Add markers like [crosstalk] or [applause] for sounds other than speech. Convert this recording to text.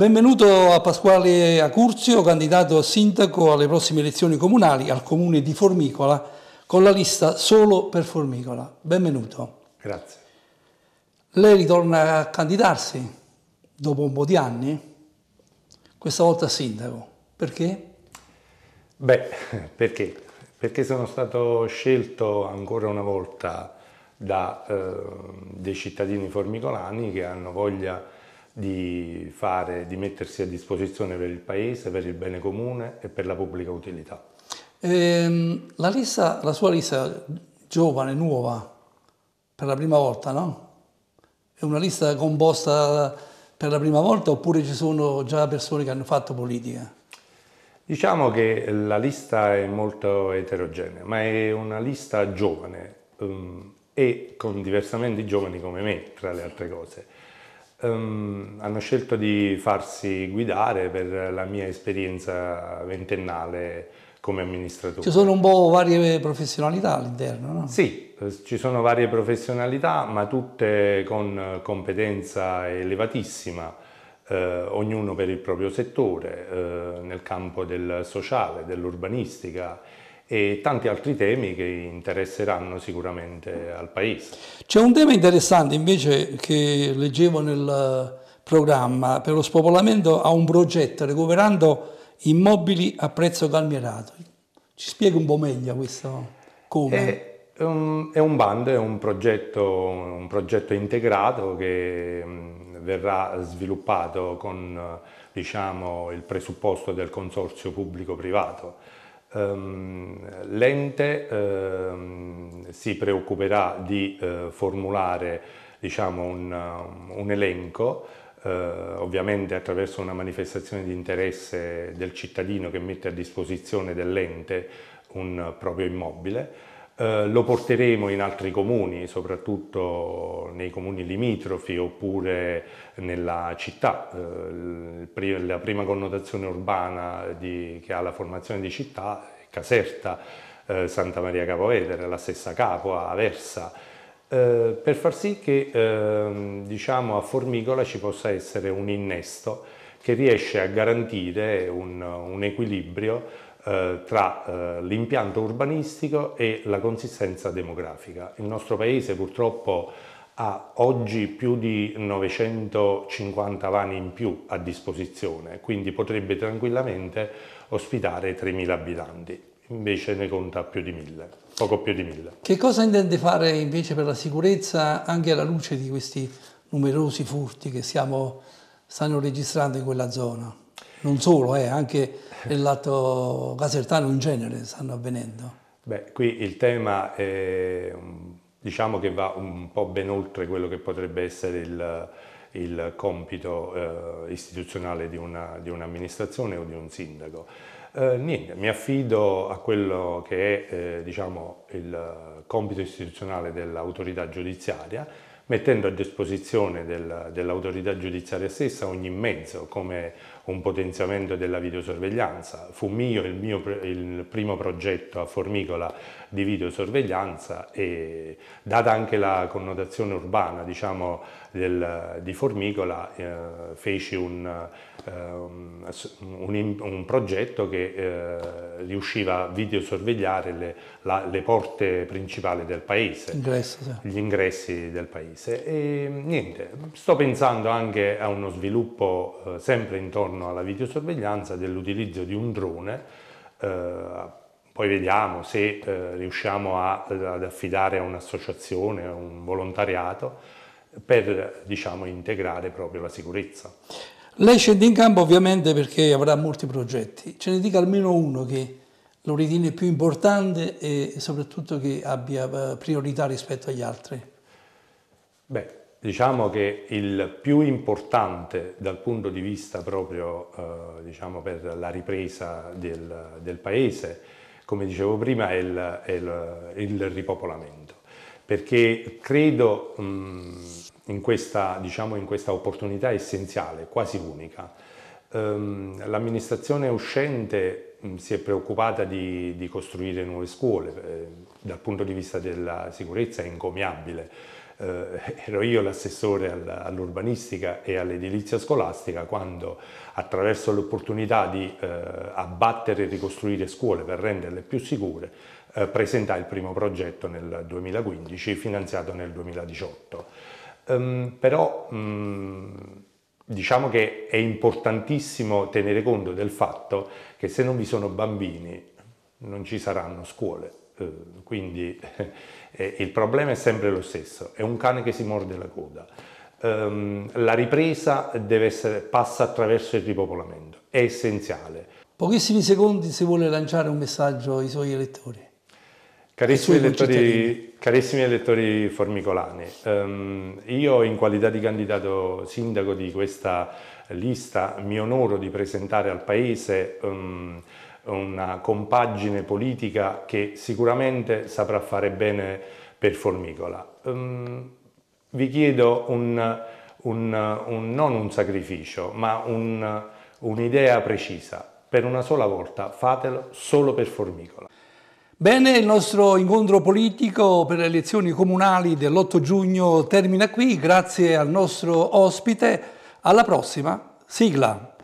Benvenuto a Pasquale Acurzio, candidato a sindaco alle prossime elezioni comunali al comune di Formicola con la lista Solo per Formicola. Benvenuto. Grazie. Lei ritorna a candidarsi dopo un po' di anni, questa volta a sindaco. Perché? Beh, perché? Perché sono stato scelto ancora una volta da eh, dei cittadini formicolani che hanno voglia di di fare, di mettersi a disposizione per il Paese, per il bene comune e per la pubblica utilità. Ehm, la, lista, la sua lista giovane, nuova, per la prima volta, no? È una lista composta per la prima volta oppure ci sono già persone che hanno fatto politica? Diciamo che la lista è molto eterogenea, ma è una lista giovane um, e con diversamente giovani come me, tra le altre cose. Um, hanno scelto di farsi guidare per la mia esperienza ventennale come amministratore. Ci sono un po' varie professionalità all'interno, no? Sì, eh, ci sono varie professionalità, ma tutte con competenza elevatissima, eh, ognuno per il proprio settore, eh, nel campo del sociale, dell'urbanistica, e tanti altri temi che interesseranno sicuramente al Paese. C'è un tema interessante invece che leggevo nel programma per lo spopolamento a un progetto recuperando immobili a prezzo calmierato. Ci spiega un po' meglio questo come? È, è un bando, è un progetto, un progetto integrato che mm, verrà sviluppato con diciamo, il presupposto del consorzio pubblico-privato Ehm, l'ente ehm, si preoccuperà di eh, formulare diciamo, un, un elenco eh, ovviamente attraverso una manifestazione di interesse del cittadino che mette a disposizione dell'ente un proprio immobile eh, lo porteremo in altri comuni, soprattutto nei comuni limitrofi oppure nella città. Eh, la prima connotazione urbana di, che ha la formazione di città è Caserta, eh, Santa Maria Capovedere, la stessa Capua, Aversa, eh, per far sì che ehm, diciamo, a Formicola ci possa essere un innesto che riesce a garantire un, un equilibrio eh, tra eh, l'impianto urbanistico e la consistenza demografica. Il nostro paese purtroppo ha oggi più di 950 vani in più a disposizione, quindi potrebbe tranquillamente ospitare 3.000 abitanti, invece ne conta più di 1.000, poco più di 1.000. Che cosa intende fare invece per la sicurezza anche alla luce di questi numerosi furti che stiamo, stanno registrando in quella zona? non solo, eh, anche nel lato casertano in genere stanno avvenendo. Beh, qui il tema è, mm, diciamo che va un po' ben oltre quello che potrebbe essere il, il compito eh, istituzionale di, un'amministrazione o di un sindaco. Eh, niente, mi affido a quello che è eh, diciamo, il compito istituzionale dell'autorità giudiziaria, mettendo a disposizione del, dell'autorità giudiziaria stessa ogni mezzo, come un potenziamento della videosorveglianza. Fu mio il mio il primo progetto a Formicola di videosorveglianza e data anche la connotazione urbana diciamo, del, di Formicola eh, feci un, eh, un, un, progetto che eh, riusciva a videosorvegliare le, la, le, porte principali del paese, Ingresso, sì. gli ingressi del paese e niente, sto pensando anche a uno sviluppo eh, sempre intorno intorno alla videosorveglianza dell'utilizzo di un drone, eh, poi vediamo se eh, riusciamo a, ad affidare a un'associazione, a un volontariato, per diciamo, integrare proprio la sicurezza. Lei scende in campo ovviamente perché avrà molti progetti, ce ne dica almeno uno che lo ritiene più importante e soprattutto che abbia eh, priorità rispetto agli altri. Beh, Diciamo che il più importante dal punto di vista proprio eh, diciamo per la ripresa del, del, paese, come dicevo prima, è il, è il, il ripopolamento. Perché credo mh, in, questa, diciamo, in, questa, opportunità essenziale, quasi unica, ehm, l'amministrazione uscente mh, si è preoccupata di, di costruire nuove scuole, eh, dal punto di vista della sicurezza è incomiabile eh, ero io l'assessore all'urbanistica e all'edilizia scolastica quando attraverso l'opportunità di eh, abbattere e ricostruire scuole per renderle più sicure eh, presentai il primo progetto nel 2015 finanziato nel 2018. Um, ehm, però um, diciamo che è importantissimo tenere conto del fatto che se non vi sono bambini non ci saranno scuole eh, quindi [laughs] eh, il problema è sempre lo stesso, è un cane che si morde la coda. Um, la ripresa essere, passa attraverso il ripopolamento, è essenziale. Pochissimi secondi se vuole lanciare un messaggio ai suoi elettori. Carissimi elettori, carissimi elettori formicolani, um, io in qualità di candidato sindaco di questa lista mi onoro di presentare al Paese um, una compagine politica che sicuramente saprà fare bene per Formicola. Um, vi chiedo un, un, un, non un sacrificio, ma un'idea precisa. Per una sola volta fatelo solo per Formicola. Bene, il nostro incontro politico per le elezioni comunali dell'8 giugno termina qui. Grazie al nostro ospite. Alla prossima. Sigla.